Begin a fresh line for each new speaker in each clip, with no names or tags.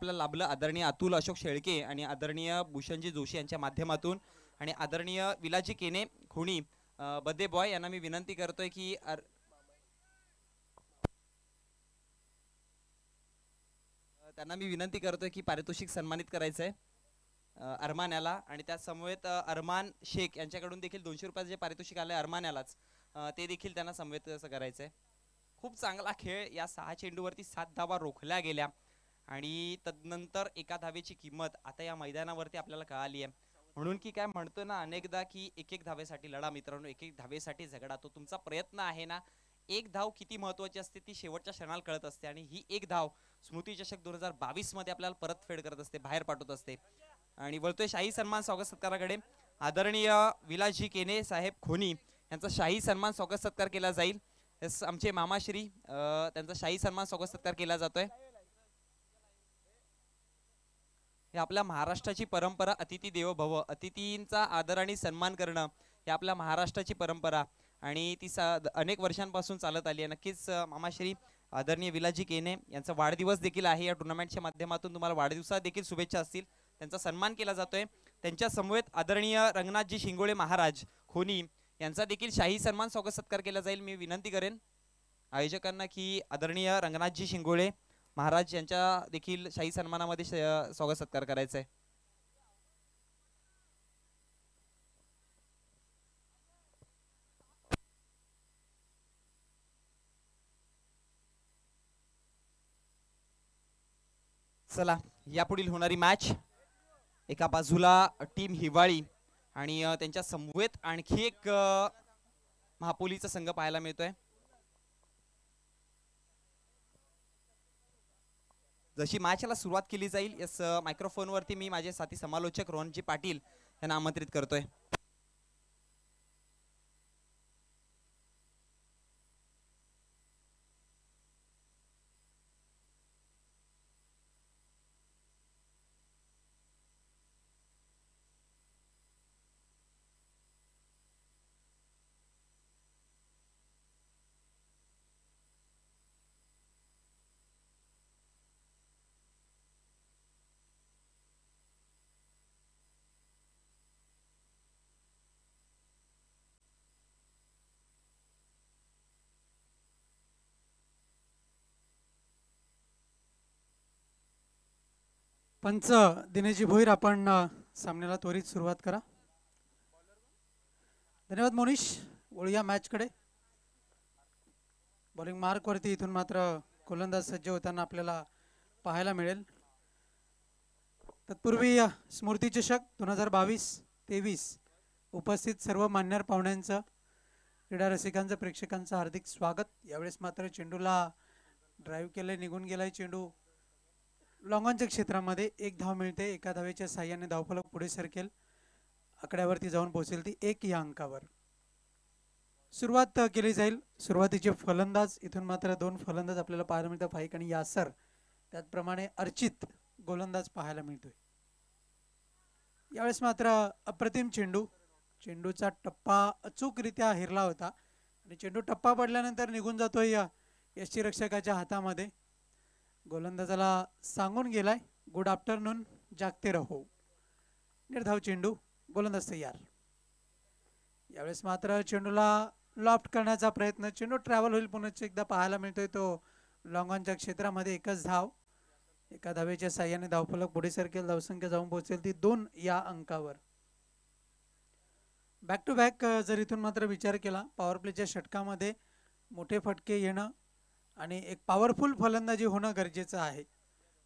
आपल्याला लाभलं आदरणीय
अतुल अशोक शेळके आणि आदरणीय भूषणजी जोशी यांच्या माध्यमातून आणि आदरणीय विलाजी केने खुणी बदे बॉय यांना मी विनंती करतोय की त्यांना मी विनंती करतोय की पारितोषिक सन्मानित करायचंय आहे अरमान याला आणि त्यासमवेत अरमान शेख यांच्याकडून देखील दोनशे रुपयाचं जे पारितोषिक आले अरमान्यालाच अरमान यालाच ते देखील त्यांना समवेत असं करायचंय खूप चांगला खेळ या सहा चेंडूवरती सात धावा रोखल्या गेल्या आणि तदनंतर एका धावेची किंमत आता या मैदानावरती आपल्याला कळाली आहे म्हणून की काय म्हणतो ना अनेकदा की एक एक धावेसाठी लढा मित्रांनो एक एक धावेसाठी झगडा तो तुमचा प्रयत्न आहे ना एक धाव किती महत्वाची असते ती शेवटच्या क्षणाला कळत असते आणि ही एक धाव स्मृती चषक दोन हजार बावीस मध्ये आपल्याला परत फेड करत असते बाहेर पाठवत असते आणि वळतोय शाही सन्मान स्वागत सत्काराकडे आदरणीय विलासजी केने साहेब खोनी यांचा शाही सन्मान स्वागत सत्कार केला जाईल आमचे मामाश्री त्यांचा शाही सन्मान स्वागत सत्कार केला जातोय हे आपल्या महाराष्ट्राची परंपरा अतिथी देव भव अतिथींचा आदर आणि सन्मान करणं हे आपल्या महाराष्ट्राची परंपरा आणि ती सा अनेक वर्षांपासून चालत आली आहे नक्कीच मामाश्री आदरणीय विलाजी केने यांचा वाढदिवस देखील आहे या टुर्नामेंटच्या माध्यमातून तुम्हाला वाढदिवसा देखील शुभेच्छा असतील त्यांचा सन्मान केला जातोय त्यांच्या समवेत आदरणीय रंगनाथजी शिंगोळे महाराज खोनी यांचा देखील शाही सन्मान स्वागत सत्कार केला जाईल मी विनंती करेन आयोजकांना की आदरणीय रंगनाथजी शिंगोळे महाराज यांच्या देखील शाही सन्मानामध्ये स्वागत सत्कार करायचा आहे चला यापुढील होणारी मॅच एका बाजूला टीम हिवाळी आणि त्यांच्या समवेत आणखी एक महापोलीचा संघ पाहायला मिळतोय जशी माशाला सुरुवात केली जाईल मायक्रोफोन वरती मी माझे साथी समालोचक रोहनजी पाटील यांना आमंत्रित करतोय
पंच दिनेशजी भोईर आपण सामन्याला त्वरित सुरुवात करा धन्यवाद मोनिश वळूया मॅचकडे बॉलिंग मार्कवरती इथून मात्र गोलंदाज सज्ज होताना आपल्याला पाहायला मिळेल तत्पूर्वी स्मृती चषक दोन हजार बावीस तेवीस उपस्थित सर्व मान्यवर पाहुण्यांचं क्रीडा रसिकांचं प्रेक्षकांचं हार्दिक स्वागत यावेळेस मात्र चेंडूला ड्राईव्ह केले निघून गेलाय चेंडू लॉंगॉनच्या क्षेत्रामध्ये एक धाव मिळते एका धावेच्या साह्याने धावफलक पुढे सरकेल आकड्यावरती जाऊन पोहोचेल ती एक या अंकावर सुरुवात केली जाईल सुरुवातीचे फलंदाज इथून मात्र दोन फलंदाज आपल्याला पाहायला मिळतात फाईक आणि यासर त्याचप्रमाणे अर्चित गोलंदाज पाहायला मिळतोय यावेळेस मात्र अप्रतिम चेंडू चेंडूचा टप्पा अचूकरित्या हिरला होता आणि चेंडू टप्पा पडल्यानंतर निघून जातोय या यष्टीरक्षकाच्या हातामध्ये गोलंदाजाला सांगून गेलाय गुड आफ्टरनून जागते रहो निर्धाव चेंडू गोलंदाज तयार यावेळेस मात्र चेंडूला लॉफ्ट करण्याचा प्रयत्न चेंडू ट्रॅव्हल होईल पुन्हा एकदा पाहायला मिळतोय तो लॉंगॉनच्या क्षेत्रामध्ये एकच धाव एका धावेच्या साह्याने धावफलक पुढे सरकेल धावसंख्या जाऊन पोहोचेल ती दोन या अंकावर बॅक टू बॅक जर इथून मात्र विचार केला पॉवर प्लेच्या षटकामध्ये मोठे फटके येणं आणि एक पॉवरफुल फलंदाजी होणं गरजेचं आहे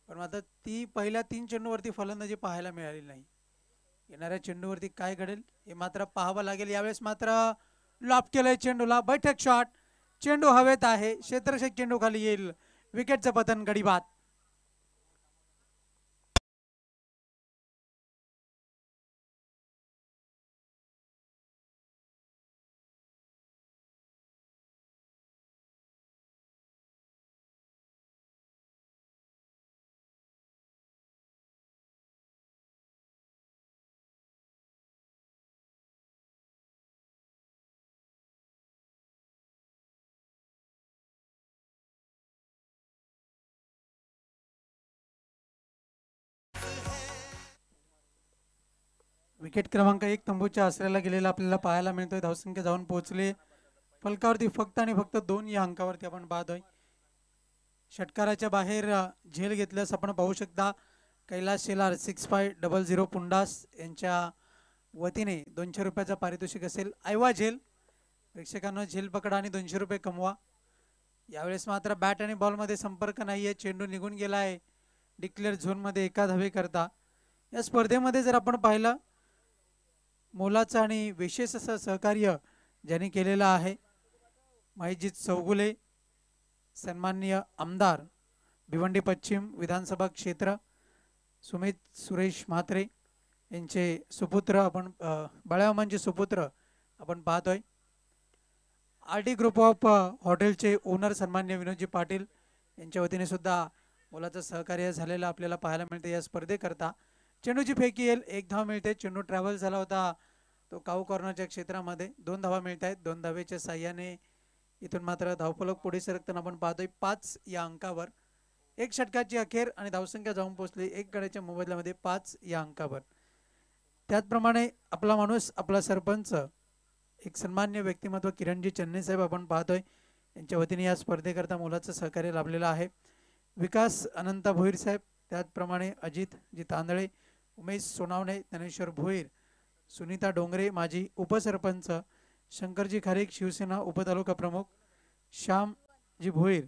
पण मात्र ती पहिल्या तीन चेंडूवरती फलंदाजी पाहायला मिळाली नाही येणाऱ्या चेंडूवरती काय घडेल हे मात्र पाहावं लागेल यावेळेस मात्र लॉप केलंय चेंडूला बैठक शॉट चेंडू हवेत आहे क्षेत्रशेक
चेंडू खाली येईल विकेटचं पतन गडीबात विकेट क्रमांक एक तंबूच्या आश्रयाला गेलेला आपल्याला
पाहायला मिळतोय धावसंख्या जाऊन पोहोचले फलकावरती फक्त आणि फक्त दोन या अंकावरती आपण बाद होई षटकाराच्या बाहेर झेल घेतल्यास आपण पाहू शकता Kailas Shelar six five double zero पुंडास यांच्या वतीने दोनशे रुपयाचा पारितोषिक असेल ऐवा झेल प्रेक्षकांना झेल पकडा आणि दोनशे रुपये कमवा यावेळेस मात्र बॅट आणि बॉलमध्ये संपर्क नाही आहे चेंडू निघून गेला आहे डिक्लेअर झोनमध्ये एका धावे करता या स्पर्धेमध्ये जर आपण पाहिलं मोलाचं आणि विशेष असं सहकार्य ज्यांनी केलेलं आहे माहिजीत चौगुले सन्माननीय आमदार भिवंडी पश्चिम विधानसभा क्षेत्र सुमित सुरेश म्हात्रे यांचे सुपुत्र आपण बाळ्यामांचे सुपुत्र आपण पाहतोय आर डी ग्रुप ऑफ हॉटेलचे ओनर सन्मान्य विनोदजी पाटील यांच्या वतीने सुद्धा मुलाचं सहकार्य झालेलं आपल्याला पाहायला मिळते या स्पर्धेकरता चेंडूची फेकी येईल एक धाव मिळते चेंडू ट्रॅव्हल झाला होता तो काऊ कॉर्नरच्या क्षेत्रामध्ये दोन धावा मिळत आहेत दोन धावेच्या साह्याने इथून मात्र धावफलक पुढे सरकताना आपण पाहतोय पाच या अंकावर एक षटकाची अखेर आणि धावसंख्या जाऊन पोहोचली एक गड्याच्या मोबदल्यामध्ये पाच या अंकावर त्याचप्रमाणे आपला माणूस आपला सरपंच एक सन्मान्य व्यक्तिमत्व किरणजी चन्ने साहेब आपण पाहतोय यांच्या वतीने या स्पर्धेकरता मुलाचं सहकार्य लाभलेलं आहे विकास अनंता भोईर साहेब त्याचप्रमाणे अजित जी तांदळे उमेश सोनावणे ज्ञानेश्वर भोईर सुनीता डोंगरे माजी उपसरपंच शंकरजी खारेक शिवसेना उपतालुका प्रमुख श्यामजी भोईर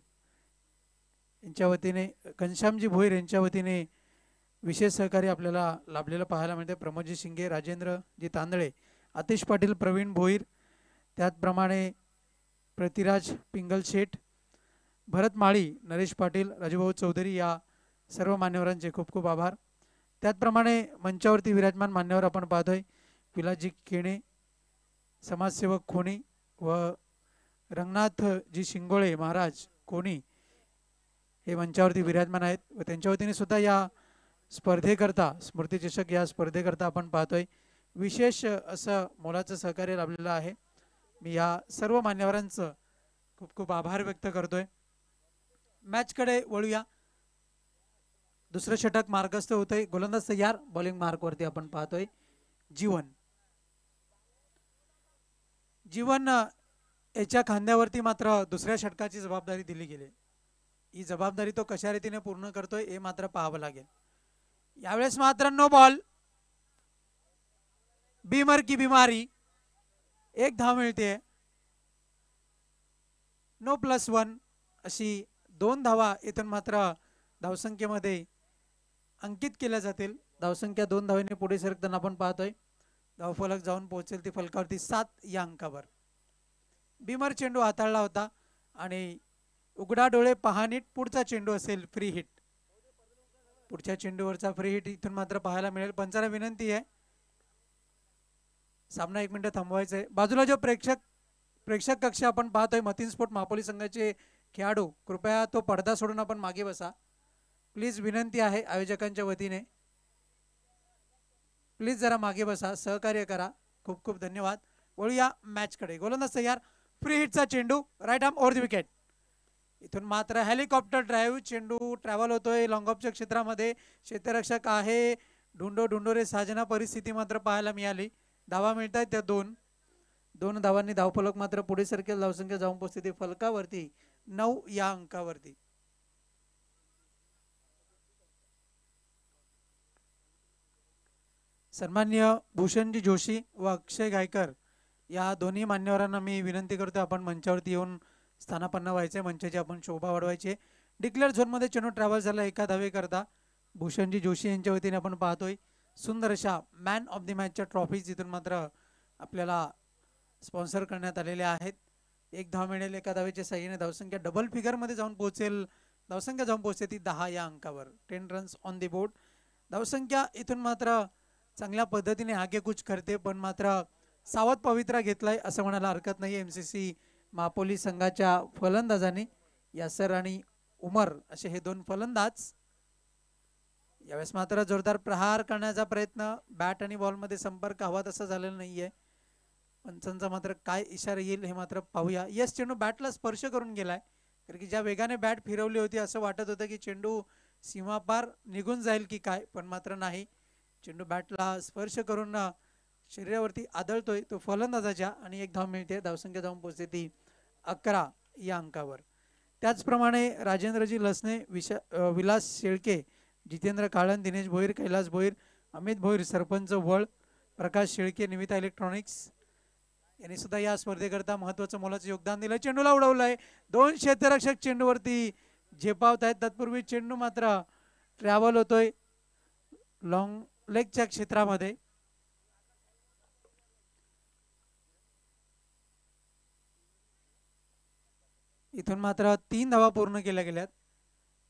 यांच्या वतीने घनश्यामजी भोईर यांच्या वतीने विशेष सहकारी आपल्याला लाभलेलं पाहायला मिळते प्रमोदजी शिंगे राजेंद्रजी तांदळे आतिश पाटील प्रवीण भोईर त्याचप्रमाणे प्रतिराज पिंगल शेठ भरत माळी नरेश पाटील राजूभाऊ चौधरी या सर्व मान्यवरांचे खूप खूप आभार त्याचप्रमाणे मंचावरती विराजमान मान्यवर आपण पाहतोय पिलाजी केणे समाजसेवक खोणी व रंगनाथजी शिंगोळे महाराज कोणी हे मंचावरती विराजमान आहेत व त्यांच्या वतीने सुद्धा या स्पर्धेकरता स्मृतीचषक या स्पर्धेकरता आपण पाहतोय विशेष असं मोलाचं सहकार्य लाभलेलं आहे मी या सर्व मान्यवरांचं खूप खूप आभार व्यक्त करतोय मॅचकडे वळूया दुसरं षटक मार्गस्थ होतंय गोलंदाज तयार बॉलिंग वरती आपण पाहतोय जीवन जीवन याच्या खांद्यावरती मात्र दुसऱ्या षटकाची जबाबदारी दिली गेली ही जबाबदारी तो कशा रीतीने पूर्ण करतोय हे मात्र पाहावं लागेल यावेळेस मात्र नो बॉल बीमर की बिमारी एक धाव मिळते नो प्लस वन अशी दोन धावा इथून मात्र धावसंख्येमध्ये अंकित केल्या जातील धावसंख्या दोन धावेने पुढे सरकताना आपण पाहतोय धावफलक जाऊन पोहोचेल ती फलकावरती सात या अंकावर भीमर चेंडू हाताळला होता आणि उघडा डोळे पहानीट पुढचा चेंडू असेल फ्री हिट पुढच्या चेंडूवरचा फ्री हिट इथून मात्र पाहायला मिळेल पंचाला विनंती आहे सामना एक मिनिट थांबवायचा आहे बाजूला जो प्रेक्षक प्रेक्षक कक्ष आपण पाहतोय मतीन स्पोर्ट महापोली संघाचे खेळाडू कृपया तो पडदा सोडून आपण मागे बसा प्लीज विनंती आहे आयोजकांच्या वतीने प्लीज जरा मागे बसा सहकार्य करा खूप खूप धन्यवाद वळूया मॅचकडे गोलंदाज यार फ्री हिटचा चेंडू राईट आम ओव्हर द विकेट इथून मात्र हेलिकॉप्टर ड्राईव्ह चेंडू ट्रॅव्हल होतोय लॉंग ऑफच्या क्षेत्रामध्ये क्षेत्ररक्षक आहे ढुंडो ढुंडोरे साजना परिस्थिती मात्र पाहायला मिळाली धावा मिळत आहेत त्या दोन दोन धावांनी धावफलक मात्र पुढे सरकेल धावसंख्या जाऊन पोचते फलकावरती नऊ या अंकावरती सन्मान्य भूषणजी जोशी व अक्षय गायकर या दोन्ही मान्यवरांना मी विनंती करतो आपण मंचावरती येऊन स्थानापन्न व्हायचे मंचाची आपण शोभा वाढवायची डिक्लेअर झोनमध्ये चेनू ट्रॅव्हल झाला एका करता भूषणजी जोशी यांच्या वतीने आपण पाहतोय सुंदर अशा मॅन ऑफ द मॅचच्या ट्रॉफी जिथून मात्र आपल्याला स्पॉन्सर करण्यात आलेले आहेत एक धाव मिळेल एका धावेच्या सहाय्याने धावसंख्या डबल फिगरमध्ये जाऊन पोहोचेल धावसंख्या जाऊन पोहोचते ती दहा या अंकावर ten runs on the board धावसंख्या इथून मात्र चांगल्या पद्धतीने आगेकूच करते पण मात्र सावध पवित्रा घेतलाय असं म्हणायला हरकत नाही एम सी सी मापोली संघाच्या फलंदाजाने यासर आणि उमर असे हे दोन फलंदाज यावेळेस मात्र जोरदार प्रहार करण्याचा प्रयत्न बॅट आणि बॉल मध्ये संपर्क हवा तसा झालेला नाहीये पंचांचा मात्र काय इशारा येईल हे मात्र पाहूया यस चेंडू बॅटला स्पर्श करून गेलाय कारण की ज्या वेगाने बॅट फिरवली होती असं वाटत होतं की चेंडू सीमापार निघून जाईल की काय पण मात्र नाही चेंडू बॅटला स्पर्श करून शरीरावरती आदळतोय तो फलंदाजाच्या आणि एक धाव मिळते धावसंख्या धावून पोहोचते ती अकरा या अंकावर त्याचप्रमाणे राजेंद्रजी लसणे विशा विलास शेळके जितेंद्र काळन दिनेश भोईर कैलास भोईर अमित भोईर सरपंच वळ प्रकाश शेळके निविता इलेक्ट्रॉनिक्स यांनी सुद्धा या स्पर्धेकरता महत्वाचं मोलाचं योगदान दिलं चेंडूला उडवलंय दोन क्षेत्ररक्षक चेंडूवरती झेपावत आहेत तत्पूर्वी चेंडू मात्र ट्रॅव्हल होतोय लॉंग लेखच्या क्षेत्रामध्ये इथून मात्र तीन धावा पूर्ण केल्या गेल्यात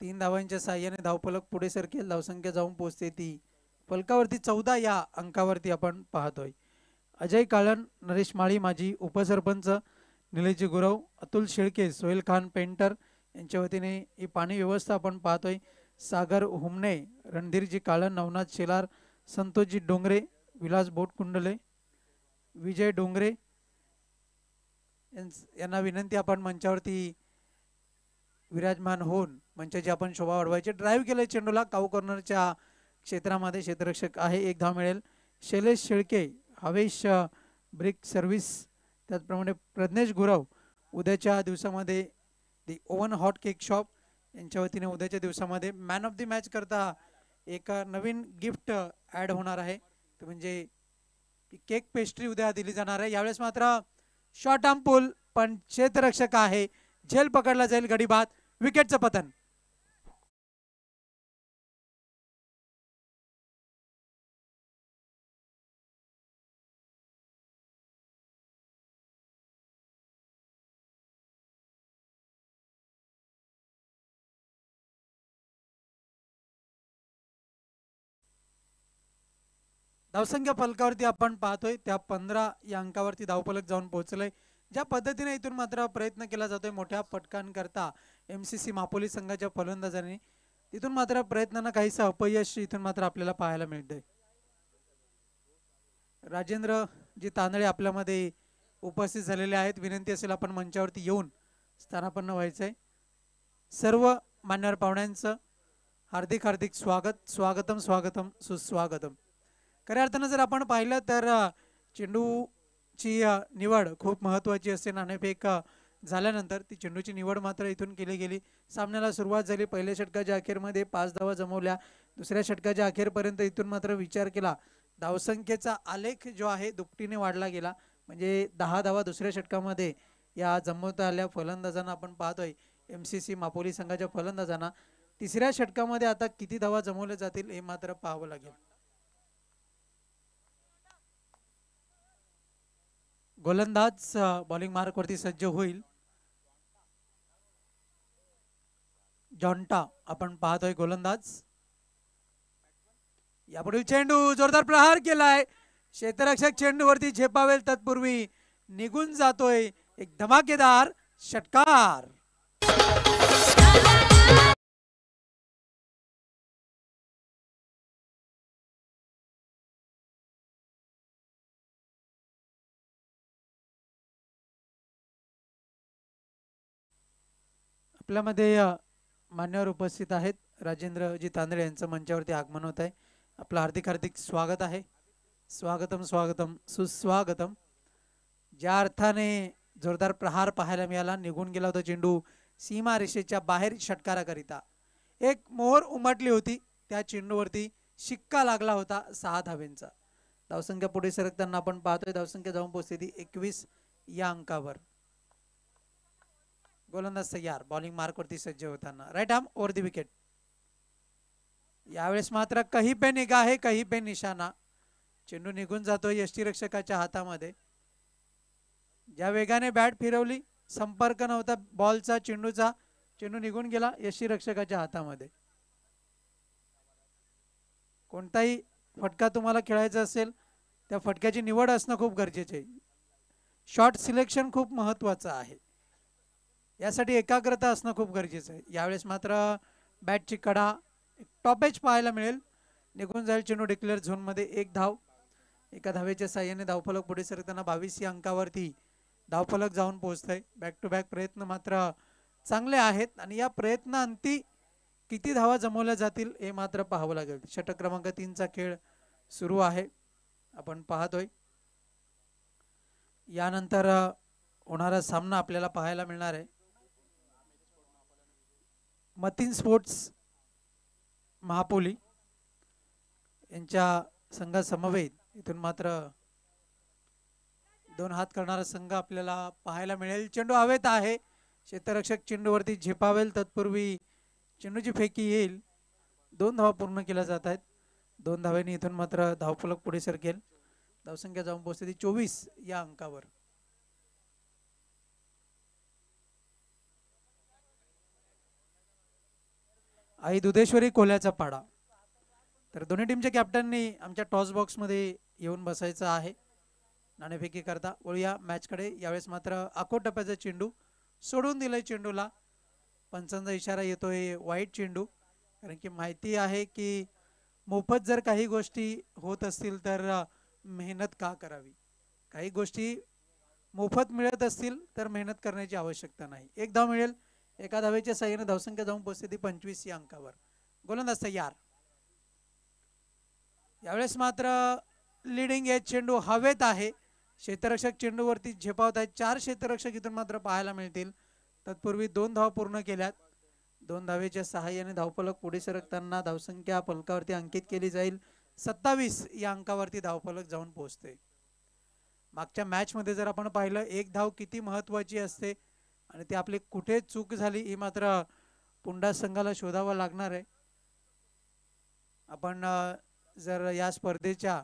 तीन धावांच्या साह्याने धावफलक पुढे सरकेल धावसंख्या जाऊन पोहोचते ती फलकावरती चौदा या अंकावरती आपण पाहतोय अजय काळन नरेश माळी माजी उपसरपंच निलेजी गुरव अतुल शेळके सोहेल खान पेंटर यांच्या वतीने ही पाणी व्यवस्था आपण पाहतोय सागर हुमने रणधीरजी काळन नवनाथ शेलार संतोषजी डोंगरे विलास बोटकुंडले विजय डोंगरे यांना विनंती आपण मंचावरती विराजमान होऊन मंचाची आपण शोभा वाढवायची ड्राईव्ह केले चेंडूला काऊ कॉर्नरच्या क्षेत्रामध्ये क्षेत्ररक्षक आहे एक धाव मिळेल शैलेश शेळके हवेश ब्रिक सर्व्हिस त्याचप्रमाणे प्रज्ञेश गुरव उद्याच्या दिवसामध्ये the oven hot cake shop यांच्या वतीने उद्याच्या दिवसामध्ये मॅन ऑफ दी मॅच करता एक नवीन गिफ्ट ऍड होणार आहे म्हणजे केक पेस्ट्री उद्या दिली जाणार आहे यावेळेस
मात्र शॉर्ट आर्म पूल पण क्षेत्ररक्षक आहे झेल पकडला जाईल गडी विकेटचं पतन धावसंख्या फलकावरती आपण पाहतोय त्या पंधरा या अंकावरती धावफलक
जाऊन पोहोचलंय ज्या पद्धतीने इथून मात्र प्रयत्न केला जातोय मोठ्या पटकांकरता एम सी सी मापोली संघाच्या फलंदाजांनी तिथून मात्र प्रयत्नांना काहीसं अपयश इथून मात्र आपल्याला पाहायला मिळतंय राजेंद्र जी तांदळे आपल्यामध्ये उपस्थित झालेले आहेत विनंती असेल आपण मंचावरती येऊन स्थानापन्न व्हायचंय सर्व मान्यवर पाहुण्यांचं हार्दिक हार्दिक स्वागत स्वागतम स्वागतम सुस्वागतम खऱ्या अर्थानं जर आपण पाहिलं तर चेंडू ची निवड खूप महत्वाची असते नाणेफेक झाल्यानंतर ती चेंडूची निवड मात्र इथून केली गेली सामन्याला सुरुवात झाली पहिल्या षटकाच्या अखेरमध्ये पाच धावा जमवल्या दुसऱ्या षटकाच्या अखेरपर्यंत इथून मात्र विचार केला धावसंख्येचा आलेख जो आहे दुपटीने वाढला गेला म्हणजे दहा धावा दुसऱ्या षटकामध्ये या जमवता आल्या फलंदाजांना आपण पाहतोय एम सी मापोली संघाच्या फलंदाजांना तिसऱ्या षटकामध्ये आता किती धावा जमवल्या जातील हे मात्र पाहावं लागेल गोलंदाज बॉलिंग मार्कवरती सज्ज होईल जॉन्टा आपण पाहतोय गोलंदाज यापुढील चेंडू जोरदार प्रहार केलाय क्षेत्ररक्षक चेंडूवरती झेपावेल तत्पूर्वी
निघून जातोय एक धमाकेदार षटकार आपल्यामध्ये
मान्यवर उपस्थित आहेत राजेंद्रजी तांदळे यांचं मंचावरती आगमन होत आहे आपलं हार्दिक हार्दिक स्वागत आहे स्वागतम स्वागतम सुस्वागतम ज्या अर्थाने जोरदार प्रहार पाहायला मिळाला निघून गेला होता चेंडू सीमा रेषेच्या बाहेर षटकाराकरिता एक मोहर उमटली होती त्या चेंडूवरती शिक्का लागला होता सहा धावेंचा धावसंख्या पुढे सरकताना आपण पाहतोय धावसंख्या जाऊन पोहोचते ती एकवीस या अंकावर गोलंदाज तयार बॉलिंग मार्कवरती सज्ज होताना राईट आम ओवर दी विकेट यावेळेस मात्र कही पे निगा आहे कही पे निशाणा चेंडू निघून जातो रक्षकाच्या हातामध्ये ज्या वेगाने बॅट फिरवली संपर्क नव्हता बॉलचा चेंडूचा चेंडू निघून गेला यष्टीरक्षकाच्या हातामध्ये कोणताही फटका तुम्हाला खेळायचा असेल त्या फटक्याची निवड असणं खूप गरजेचे आहे सिलेक्शन खूप महत्वाचं आहे यासाठी एकाग्रता असणं खूप गरजेचं आहे यावेळेस मात्र बॅटची कडा टॉपेज पाहायला मिळेल निघून जाईल चेंडू डिक्लेअर झोनमध्ये एक धाव एका धावेच्या साह्याने धावफलक पुढे सरकताना बावीस या अंकावरती धावफलक जाऊन पोहोचत आहे बॅक टू बॅक प्रयत्न मात्र चांगले आहेत आणि या प्रयत्नांती किती धावा जमवल्या जातील हे मात्र पाहावं लागेल षटक क्रमांक तीनचा खेळ सुरू आहे आपण पाहतोय यानंतर होणारा सामना आपल्याला पाहायला मिळणार आहे मतीन स्पोर्ट्स महापोली यांच्या संघासमवेत इथून मात्र दोन हात करणारा संघ आपल्याला पाहायला मिळेल चेंडू हवेत आहे क्षेत्ररक्षक चेंडूवरती झेपावेल तत्पूर्वी चेंडूची फेकी येईल दोन धावा पूर्ण केल्या जात आहेत दोन धाव्यांनी इथून मात्र धावफलक पुढे सरकेल धावसंख्या जाऊन पोहोचते ती चोवीस या अंकावर आई दुधेश्वरी कोल्याचा पाडा तर दोन्ही टीमच्या कॅप्टननी आमच्या टॉस बॉक्समध्ये येऊन बसायचं आहे नाणेफेकी करता वळूया मॅचकडे यावेळेस मात्र आखो टप्प्याचा चेंडू सोडून दिलाय चेंडूला पंचांचा इशारा येतोय वाईट चेंडू कारण की माहिती आहे की मोफत जर काही गोष्टी होत असतील तर मेहनत का करावी काही गोष्टी मोफत मिळत असतील तर मेहनत करण्याची आवश्यकता नाही एकदा मिळेल एका धावेच्या सहाय्याने धावसंख्या जाऊन पोहोचते ती पंचवीस या अंकावर गोलंदाज तयार यावेळेस मात्र लिडिंग एज चेंडू हवेत आहे क्षेत्ररक्षक चेंडूवरती झेपावत आहेत चार क्षेत्ररक्षक इथून मात्र पाहायला मिळतील तत्पूर्वी दोन धाव पूर्ण केल्यात दोन धावेच्या सहाय्याने धावफलक पुढे सरकताना धावसंख्या फलकावरती अंकित केली जाईल सत्तावीस या अंकावरती धावफलक जाऊन पोहोचते मागच्या मॅच मध्ये जर आपण पाहिलं एक धाव किती महत्वाची असते आणि ती आपली कुठे चूक झाली ही मात्र पुंडा संघाला शोधावं लागणार आहे आपण जर या स्पर्धेच्या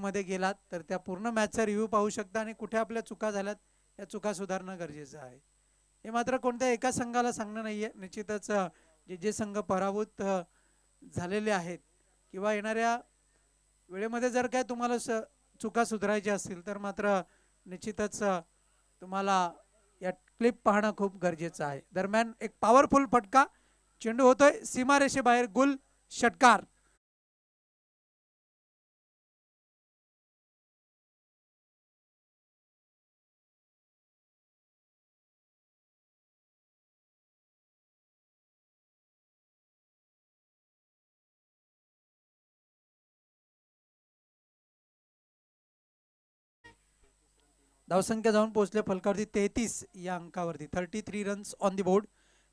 मध्ये गेलात तर त्या पूर्ण मॅचचा रिव्ह्यू पाहू शकता आणि कुठे आपल्या चुका झाल्यात या चुका सुधारणं गरजेचं आहे हे मात्र कोणत्या एका संघाला सांगणं नाहीये निश्चितच जे जे संघ पराभूत झालेले आहेत किंवा येणाऱ्या वेळेमध्ये जर काय तुम्हाला चुका सुधारायच्या असतील तर मात्र निश्चितच तुम्हाला या क्लिप पाहणं खूप गरजेचं आहे दरम्यान
एक पॉवरफुल फटका चेंडू होतोय सीमारेषेबाहेर गुल षटकार धावसंख्या जाऊन पोहोचले फलकावरती तेहतीस या अंकावरती thirty three runs on the board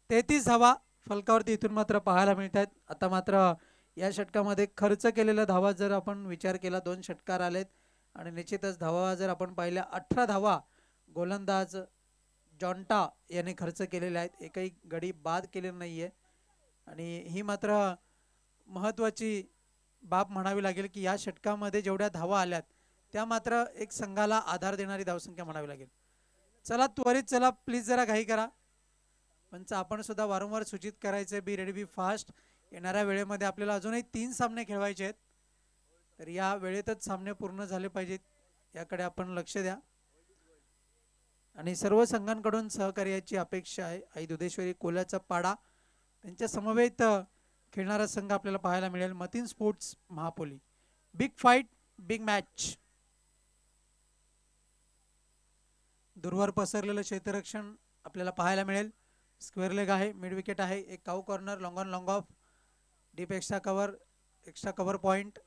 तेहतीस धावा फलकावरती इथून मात्र पाहायला मिळत आहेत आता मात्र या षटकामध्ये खर्च केलेल्या धावा जर आपण विचार केला दोन षटकार आलेत आणि निश्चितच धावा जर आपण पाहिल्या अठरा धावा गोलंदाज जॉन्टा याने खर्च केलेले आहेत एकही गडी बाद केलेली नाही आहे आणि ही मात्र महत्त्वाची बाब म्हणावी लागेल की या षटकामध्ये जेवढ्या धावा आल्यात त्या मात्र एक संघाला आधार देणारी धावसंख्या म्हणावी लागेल चला त्वरित चला प्लीज जरा घाई करा पण आपण सुद्धा वारंवार सूचित करायचं बी रेडी बी फास्ट येणाऱ्या वेळेमध्ये आपल्याला अजूनही तीन सामने खेळवायचे आहेत तर या वेळेतच सामने पूर्ण झाले पाहिजेत याकडे आपण लक्ष द्या आणि सर्व संघांकडून सहकार्याची अपेक्षा आहे आई दुधेश्वरी कोल्याचा पाडा त्यांच्या समवेत खेळणारा संघ आपल्याला पाहायला मिळेल Matin sports Mahapoli big fight big match दूरवर पसरलेलं क्षेत्ररक्षण आपल्याला पाहायला मिळेल स्क्वेअर लेग आहे मिड विकेट आहे एक cow corner long on long off deep extra cover extra cover point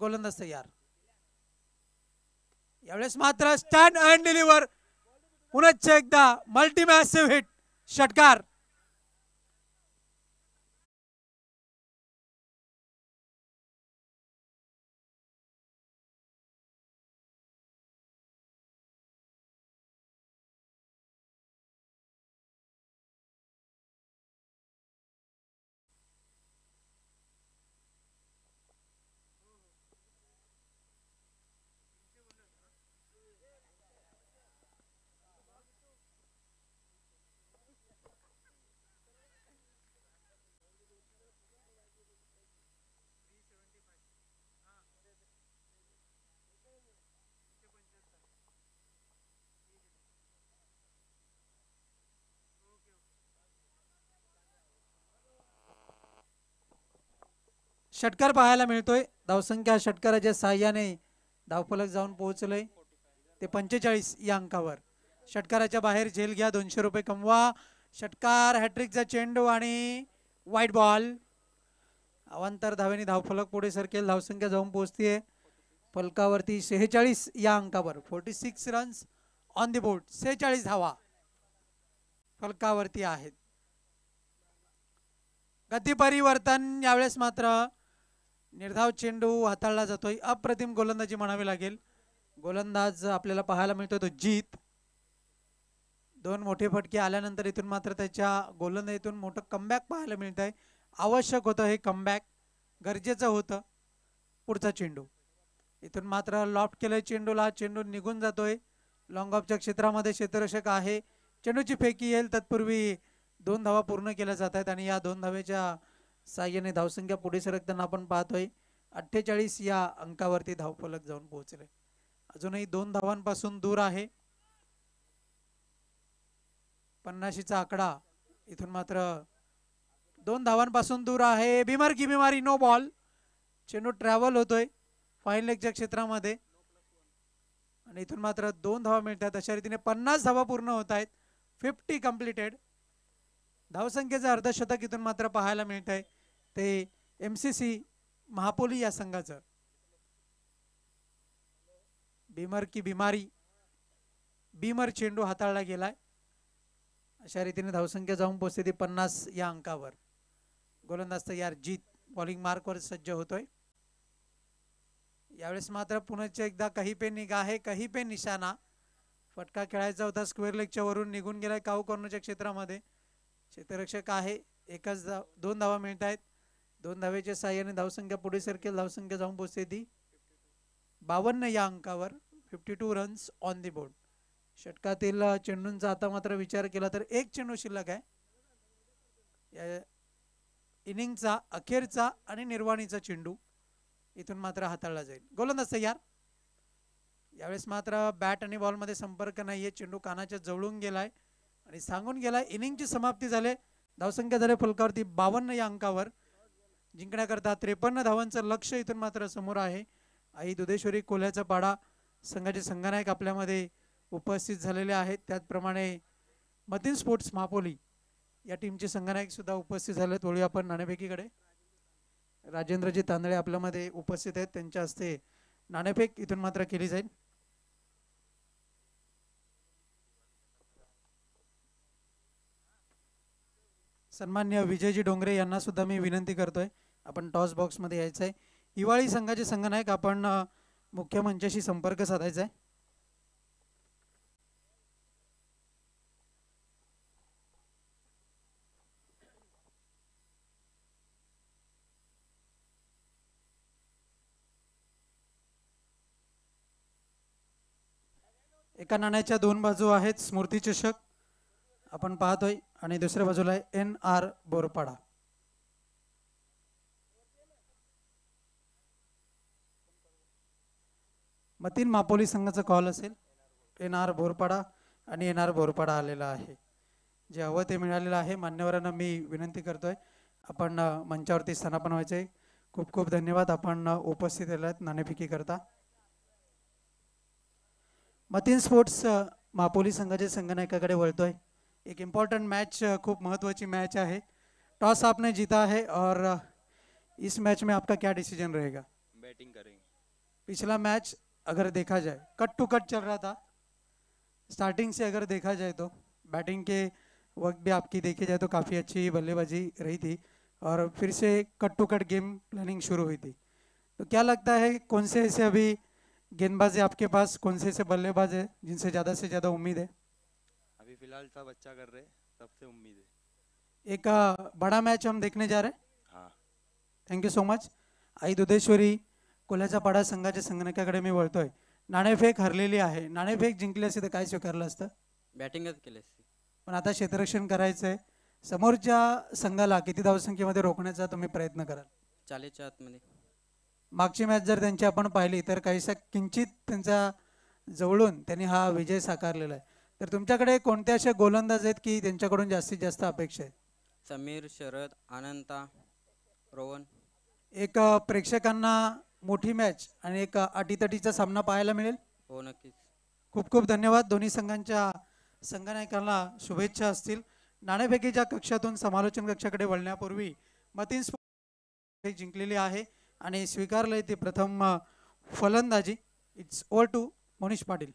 गोलंदाज तयार यावेळेस मात्र स्टँड अँड डिलिव्हर पुन्हा एकदा
मल्टी मॅसिव्ह हिट षटकार
षटकार पाहायला मिळतोय धावसंख्या षटकाराच्या सहाय्याने धावफलक जाऊन पोहोचलंय ते पंचेचाळीस या अंकावर षटकाराच्या बाहेर झेल घ्या दोनशे रुपये कमवा षटकार हॅट्रिकचा चेंडू आणि व्हाईट बॉल अवांतर धावेने धावफलक पुढे सरकेल धावसंख्या जाऊन पोहोचते फलकावरती सेहेचाळीस या अंकावर forty six runs on the board सेहेचाळीस धावा फलकावरती आहेत गती परिवर्तन यावेळेस मात्र निर्धाव चेंडू हाताळला जातोय अप्रतिम गोलंदाजी म्हणावी लागेल गोलंदाज आपल्याला पाहायला मिळतो तो जीत दोन मोठे फटके आल्यानंतर इथून मात्र त्याच्या गोलंदाजीतून मोठं कमबॅक पाहायला मिळत आहे आवश्यक होतं हे कमबॅक गरजेचं होतं पुढचा चेंडू इथून मात्र लॉफ्ट केलंय चेंडूला चेंडू निघून जातोय लॉंग ऑफच्या क्षेत्रामध्ये क्षेत्ररक्षक आहे चेंडूची फेकी येईल तत्पूर्वी दोन धावा पूर्ण केल्या जात आहेत आणि या दोन धावेच्या साह्याने धावसंख्या पुढे सरकताना आपण पाहतोय अठ्ठेचाळीस या अंकावरती धावफलक जाऊन पोहोचले अजूनही दोन धावांपासून दूर आहे पन्नाशीचा आकडा इथून मात्र दोन धावांपासून दूर आहे बिमार की बिमारी नो बॉल चेंडू ट्रॅव्हल होतोय फाईन लेगच्या क्षेत्रामध्ये आणि इथून मात्र दोन धावा मिळतात अशा रीतीने पन्नास धावा पूर्ण होत आहेत फिफ्टी कम्प्लिटेड धावसंख्येचं अर्धशतक इथून मात्र पाहायला मिळत आहे ते एम सी सी महापोली या संघाचं बीमर की बिमारी बीमर चेंडू हाताळला गेलाय अशा रीतीने धावसंख्या जाऊन पोहोचते ती पन्नास या अंकावर गोलंदाज यार जीत बॉलिंग मार्कवर सज्ज होतोय यावेळेस मात्र पुण्याचे एकदा काही पे निगा आहे काही पे निशाणा फटका खेळायचा होता स्क्वेअर लेगच्या वरून निघून गेलाय काऊ कॉर्नरच्या क्षेत्रामध्ये क्षेत्ररक्षक आहे एकच धाव दोन धावा मिळत आहेत दोन धाव्याच्या सहाय्याने धावसंख्या पुढे सरकेल धावसंख्या जाऊन पोचते ती बावन्न या अंकावर fifty two runs on the board षटकातील चेंडूंचा आता मात्र विचार केला तर एक चेंडू शिल्लक आहे या इनिंगचा अखेरचा आणि निर्वाणीचा चेंडू इथून मात्र हाताळला जाईल गोलंदाज यार यावेळेस मात्र बॅट आणि बॉलमध्ये संपर्क नाहीये चेंडू कानाच्या जवळून गेलाय आणि सांगून गेलाय इनिंगची समाप्ती झाले धावसंख्या झाले फुलकावरती बावन्न या अंकावर जिंकण्याकरता त्रेपन्न धावांचं लक्ष इथून मात्र समोर आहे आई दुधेश्वरी कोल्ह्याचा पाडा संघाचे संघनायक आपल्यामध्ये उपस्थित झालेले आहेत त्याचप्रमाणे मतीन स्पोर्ट्स महापोली या टीमचे संघनायक सुद्धा उपस्थित झाले थोडी आपण नाणेफेकीकडे राजेंद्रजी तांदळे आपल्यामध्ये उपस्थित आहेत त्यांच्या हस्ते नाणेफेक इथून मात्र केली जाईल सन्मान्य विजयजी डोंगरे यांना सुद्धा मी विनंती करतोय आपण टॉस बॉक्समध्ये यायचं आहे हिवाळी संघाचे संघनायक आपण मुख्य मंचाशी संपर्क साधायचा आहे एका नाण्याच्या दोन बाजू आहेत स्मृती चषक आपण पाहतोय आणि दुसऱ्या बाजूला आहे एन आर बोरपाडा मतीन मापोली संघाचा कॉल असेल येणार बोरपाडा आणि येणार बोरपाडा आलेला आहे जे हवं ते मिळालेलं आहे मान्यवरांना मी विनंती करतोय आपण मंचावरती स्थानापन व्हायचे खूप खूप धन्यवाद आपण उपस्थित आहेत नाणेफिकी करता मतीन स्पोर्ट्स मापोली संघाच्या संगनायकाकडे वळतोय एक इम्पॉर्टंट मॅच खूप महत्वाची मॅच आहे टॉस आपने जीता आहे और इस मॅच में आपका क्या डिसिजन रहेगा बॅटिंग करेंगे पिछला मॅच अगर देखा जाए कट टू कट चल रहा था स्टार्टिंग से अगर देखा जाए तो बैटिंग के वक्त भी आपकी देखी जाए तो काफ़ी अच्छी बल्लेबाजी रही थी और फिर से cut to cut game planning शुरू हुई थी तो क्या लगता है कौन से ऐसे अभी गेंदबाज है आपके पास कौन से ऐसे बल्लेबाज है जिनसे ज़्यादा से ज़्यादा उम्मीद है
अभी फिलहाल
सब अच्छा कर रहे हैं सबसे उम्मीद है
एक बड़ा मैच हम देखने जा रहे हैं हाँ thank you so much Aai Dudheshwari कोल्याच्या पाडा संघाच्या संगणकाकडे मी वळतोय नाणेफेक हरलेली आहे नाणेफेक जिंकली असते तर काय स्वीकारलं असतं
बॅटिंगच केली असते
पण आता क्षेत्ररक्षण करायचंय समोरच्या संघाला किती धावसंख्येमध्ये रोखण्याचा तुम्ही प्रयत्न कराल
चालेच्या आतमध्ये
मागची मॅच जर त्यांची आपण पाहिली तर काहीसा किंचित त्यांचा जवळून त्यांनी हा विजय साकारलेला आहे तर तुमच्याकडे कोणत्या अशा गोलंदाज आहेत की त्यांच्याकडून जास्तीत जास्त अपेक्षा आहे
समीर शरद अनंता
रोहन
एक प्रेक्षकांना मोठी मॅच आणि एक अटीतटीचा सामना पाहायला मिळेल हो नक्कीच खूप खूप धन्यवाद दोन्ही संघांच्या संघनायकांना शुभेच्छा असतील नाणेफेकीच्या कक्षातून समालोचन कक्षाकडे वळण्यापूर्वी मतीन स्पर्धा जिंकलेली आहे आणि स्वीकारले ते प्रथम फलंदाजी it's over two Manish Patil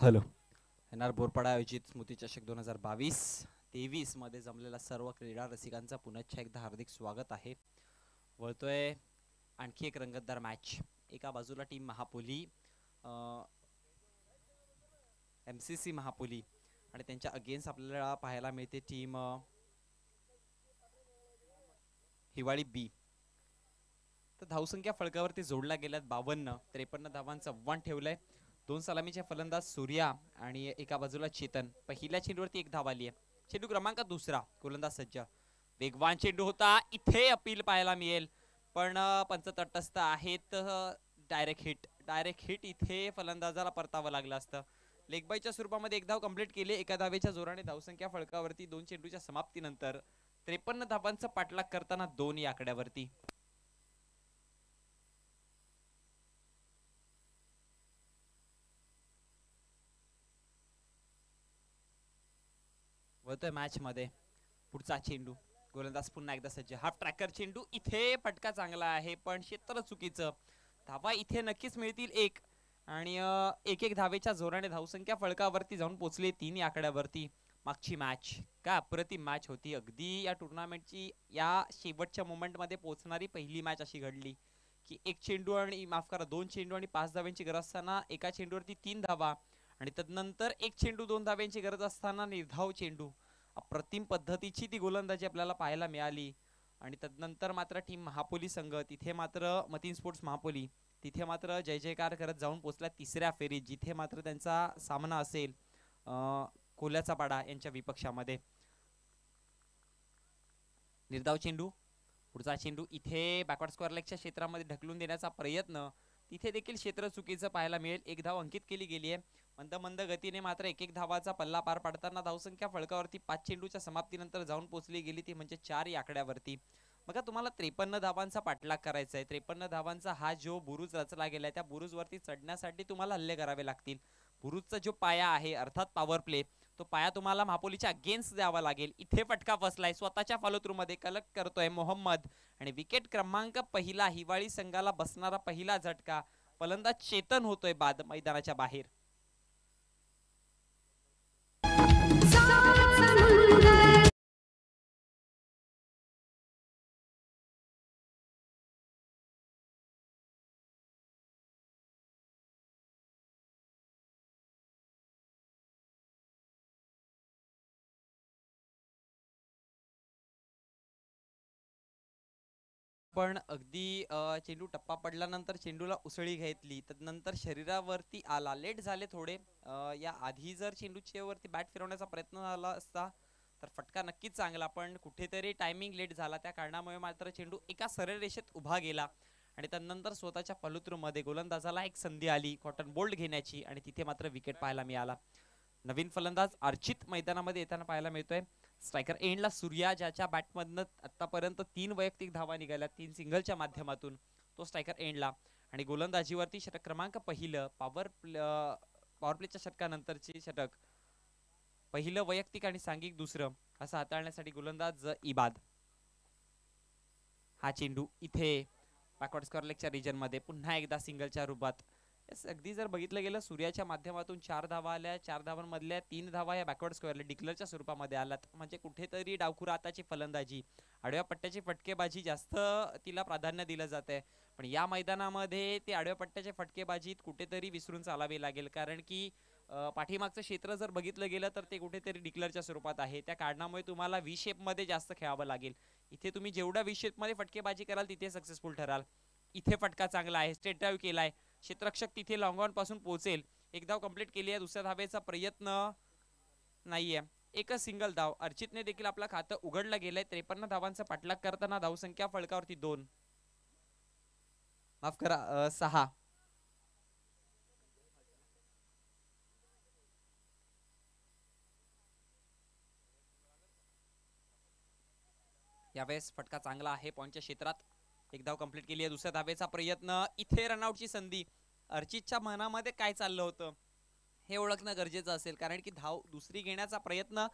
hello
R Borpada आयोजित स्मृती चषक दोन हजार बावीस तेवीस मध्ये जमलेला सर्व क्रीडा रसिकांचा पुनश्च एकदा हार्दिक स्वागत आहे वळतोय आणखी एक रंगतदार मॅच एका बाजूला team Mahapoli M C C Mahapoli आणि त्यांच्या अगेन्स्ट आपल्याला पाहायला मिळते टीम हिवाळी बी तर धावसंख्या फळकावरती जोडल्या गेल्यात बावन्न त्रेपन्न धावांचं आव्हान ठेवलंय दोन सलामीचे फलंदाज सूर्या आणि एका बाजूला चेतन पहिल्या चेंडूवरती एक धाव आली आहे चेंडू क्रमांक दुसरा गोलंदाज सज्ज वेगवान चेंडू होता इथे अपील पाहायला मिळेल पण पंच तटस्थ आहेत डायरेक्ट हिट डायरेक्ट हिट इथे फलंदाजाला परतावं लागलं असतं लेगबाईच्या स्वरूपामध्ये एक धाव कंप्लीट केली एका धावेच्या जोराने धावसंख्या फळकावरती दोन चेंडूच्या समाप्तीनंतर त्रेपन्न धावांचा पाठलाग करताना दोन या आकड्यावरती वळतोय मॅच मध्ये पुढचा चेंडू गोलंदाज पुन्हा एकदा सज्ज हाफ ट्रॅकर चेंडू इथे फटका चांगला आहे पण क्षेत्र चुकीचं धावा इथे नक्कीच मिळतील एक आणि एक एक धावेच्या जोराने धावसंख्या फळकावरती जाऊन पोचले तीन आकड्यावरती मागची मॅच का अप्रतिम मॅच होती अगदी या टुर्नामेंटची या शेवटच्या मुवमेंटमध्ये पोहोचणारी पहिली मॅच अशी घडली की एक चेंडू आणि माफ करा दोन चेंडू आणि पाच धाव्यांची गरज असताना एका चेंडूवरती तीन धावा आणि तदनंतर एक चेंडू दोन धाव्यांची गरज असताना निर्धाव चेंडू अप्रतिम पद्धतीची ती गोलंदाजी आपल्याला पाहायला मिळाली आणि तदनंतर मात्र टीम महापोली संघ तिथे मात्र मतीन स्पोर्ट्स महापोली तिथे मात्र जय जयकार करत जाऊन पोचला तिसऱ्या फेरीत जिथे मात्र त्यांचा सामना असेल कोल्याचा पाडा यांच्या विपक्षामध्ये निर्धाव चेंडू पुढचा चेंडू इथे बॅकवर्ड स्क्वेअर लेगच्या क्षेत्रामध्ये ढकलून देण्याचा प्रयत्न तिथे देखील क्षेत्र चुकीचं पाहायला मिळेल एक धाव अंकित केली गेली आहे मंद मंद गतीने मात्र एक एक धावाचा पल्ला पार पाडताना धावसंख्या फळकावरती पाच चेंडूच्या समाप्तीनंतर जाऊन पोहोचली गेली ती म्हणजे चार आकड्यावरती बघा तुम्हाला त्रेपन्न धावांचा पाठलाग करायचा आहे त्रेपन्न धावांचा हा जो बुरुज रचला गेला त्या बुरुजवरती चढण्यासाठी तुम्हाला हल्ले करावे लागतील बुरुजचा जो पाया आहे अर्थात पॉवर प्ले तो पाया तुम्हाला महापोलीच्या अगेन्स्ट द्यावा लागेल इथे फटका फसलाय स्वतःच्या फॉलो मध्ये कलक करतोय मोहम्मद आणि विकेट क्रमांक पहिला हिवाळी संघाला बसणारा पहिला झटका फलंदाज चेतन होतोय बाद मैदानाच्या बाहेर
पण अगदी चेंडू टप्पा पडल्यानंतर चेंडूला उसळी घेतली
तर नंतर शरीरावरती आला लेट झाले थोडे या आधी जर चेंडूच्या वरती बॅट फिरवण्याचा प्रयत्न झाला असता तर फटका नक्कीच चांगला पण कुठेतरी टायमिंग लेट झाला त्या कारणामुळे मात्र चेंडू एका सरळ रेषेत उभा गेला आणि त्यानंतर स्वतःच्या मध्ये गोलंदाजाला एक संधी आली कॉटन बोल्ड घेण्याची आणि तिथे मात्र विकेट पाहायला मिळाला नवीन फलंदाज अर्चित मैदानामध्ये येताना पाहायला मिळतोय स्ट्रायकर एंडला सूर्या ज्याच्या बॅटमधनं आतापर्यंत तीन वैयक्तिक धावा निघाल्या तीन सिंगलच्या माध्यमातून तो स्ट्रायकर एंडला आणि गोलंदाजीवरती षटक क्रमांक पहिलं पॉवर पॉवर प्लेच्या षटकानंतरचे षटक पहिलं वैयक्तिक आणि सांघिक दुसरं असं हाताळण्यासाठी गोलंदाज इबाद हा चेंडू इथे बॅकवर्ड रीजन रिजनमध्ये पुन्हा एकदा सिंगलच्या रूपात अगदी जर बघितलं गेलं सूर्याच्या माध्यमातून चार धावा आल्या चार धावांमधल्या तीन धावा या बॅकवर्ड स्क्वेअरला डिक्लरच्या स्वरूपामध्ये आलात म्हणजे कुठेतरी डावखुरा आताची फलंदाजी आडव्या पट्ट्याची फटकेबाजी जास्त तिला प्राधान्य दिलं जात आहे पण या मैदानामध्ये ते आडव्या पट्ट्याच्या फटकेबाजीत कुठेतरी विसरून चालावी लागेल कारण की पाठीमागचं क्षेत्र जर बघितलं गेलं तर ते कुठेतरी डिक्लरच्या स्वरूपात आहे त्या कारणामुळे तुम्हाला व्ही शेपमध्ये जास्त खेळावं लागेल इथे तुम्ही जेवढ्या व्ही शेपमध्ये फटकेबाजी कराल तिथे सक्सेसफुल ठराल इथे फटका चांगला आहे स्टेट ड्राईव्ह केला आहे क्षेत्रक्षक तिथे लॉंगॉन पासून पोहोचेल एक धाव कंप्लीट केली आहे दुसऱ्या धावेचा प्रयत्न नाहीये एकच सिंगल धाव अर्चितने देखील आपला खातं उघडलं गेलंय त्रेपन्न धावांचा पाठलाग करताना धावसंख्या फळकावरती दोन माफ करा सहा यावेळेस फटका चांगला आहे पॉईंटच्या क्षेत्रात एक धाव कंप्लीट केली आहे दुसऱ्या धावेचा प्रयत्न इथे ची संधी अर्चितच्या मनामध्ये काय चाललं होतं हे ओळखणं गरजेचं असेल कारण की धाव दुसरी घेण्याचा प्रयत्न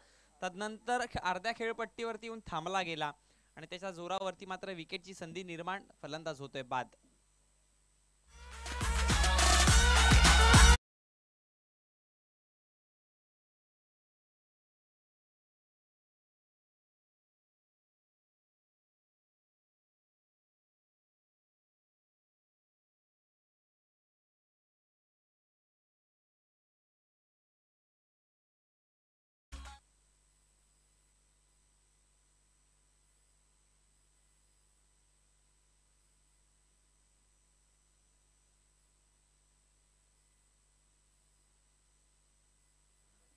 तदनंतर अर्ध्या खेळपट्टीवरती येऊन थांबला गेला आणि त्याच्या जोरावरती मात्र विकेटची संधी निर्माण फलंदाज होतोय बाद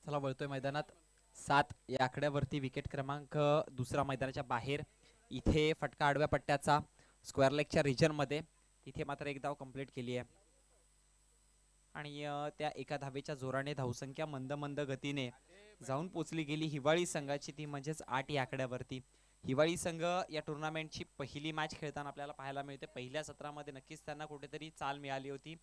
चला वळतोय मैदानात सात या आकड्यावरती विकेट क्रमांक दुसरा मैदानाच्या बाहेर इथे फटका आडव्या पट्ट्याचा स्क्वेअर लेगच्या रिजनमध्ये इथे मात्र एक धाव कंप्लीट केली आहे आणि त्या एका धावेच्या जोराने धावसंख्या मंद मंद गतीने जाऊन पोचली गेली हिवाळी संघाची ती म्हणजेच आठ या आकड्यावरती हिवाळी संघ या टुर्नामेंटची पहिली मॅच खेळताना आपल्याला पाहायला मिळते पहिल्या सत्रामध्ये नक्कीच त्यांना कुठेतरी चाल मिळाली होती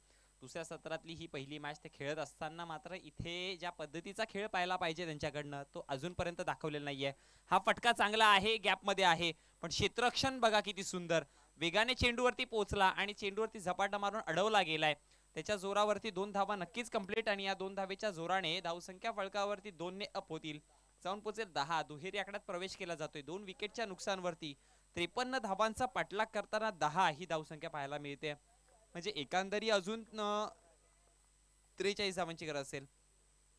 दुसऱ्या सत्रातली ही पहिली मॅच ते खेळत असताना मात्र इथे ज्या पद्धतीचा खेळ पाहायला पाहिजे त्यांच्याकडनं तो अजूनपर्यंत दाखवलेला नाहीये हा फटका चांगला आहे गॅपमध्ये आहे पण क्षेत्रक्षण बघा किती सुंदर वेगाने चेंडूवरती पोहोचला आणि चेंडूवरती झपाटा मारून अडवला गेलाय त्याच्या जोरावरती दोन धावा नक्कीच कम्प्लीट आणि या दोन धावेच्या जोराने धावसंख्या फळकावरती दोनने अप होतील जाऊन पोचेल दहा दुहेरी आकड्यात प्रवेश केला जातोय दोन विकेटच्या नुकसानवरती त्रेपन्न धावांचा पाठलाग करताना दहा ही धावसंख्या पाहायला मिळते म्हणजे एकंदरी अजून त्रेचाळीस धावांची गरज असेल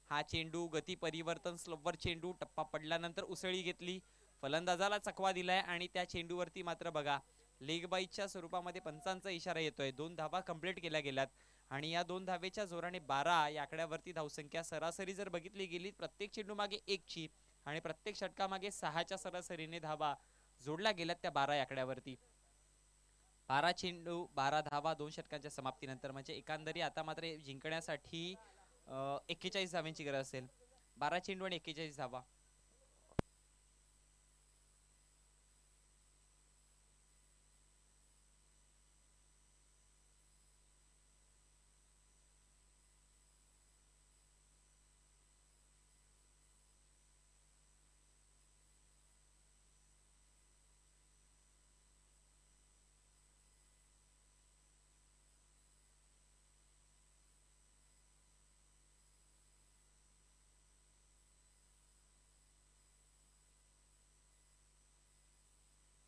हा चेंडू गती परिवर्तन स्लोवर चेंडू टप्पा पडल्यानंतर उसळी घेतली फलंदाजाला चकवा दिलाय आणि त्या चेंडूवरती मात्र बघा लेग बाईच्या स्वरूपामध्ये पंचांचा इशारा येतोय दोन धावा कम्प्लीट केल्या गेल्यात आणि या दोन धावेच्या जोराने बारा या आकड्यावरती धावसंख्या सरासरी जर बघितली गेली प्रत्येक चेंडू मागे एकची आणि प्रत्येक षटकामागे सहाच्या सरासरीने धावा जोडला गेल्यात त्या बारा आकड्यावरती बारा चेंडू बारा धावा दोन षटकांच्या समाप्तीनंतर म्हणजे एकंदरी आता मात्र जिंकण्यासाठी एक्केचाळीस धाव्यांची गरज असेल बारा चेंडू आणि एक्केचाळीस धावा